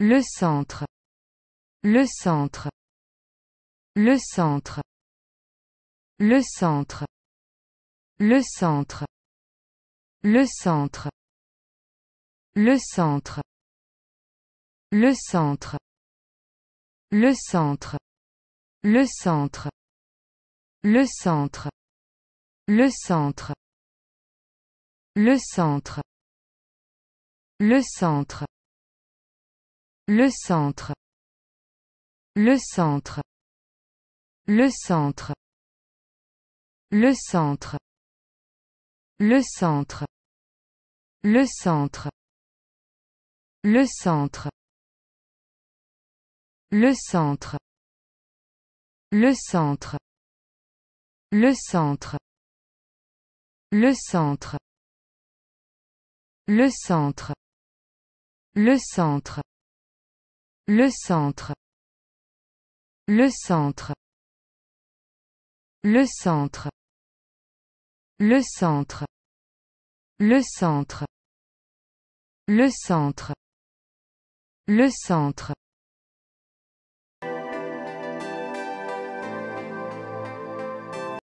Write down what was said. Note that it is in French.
Le centre. Le centre. Le centre. Le centre. Le centre. Le centre. Le centre. Le centre. Le centre. Le centre. Le centre. Le centre. Le centre. Le centre. Le centre. Le centre. Le centre. Le centre. Le centre. Le centre. Le centre. Le centre. Le centre. Le centre. Le centre. Le centre. Le centre. Le centre. Le centre. Le centre. Le centre. Le centre. Le centre. Le centre.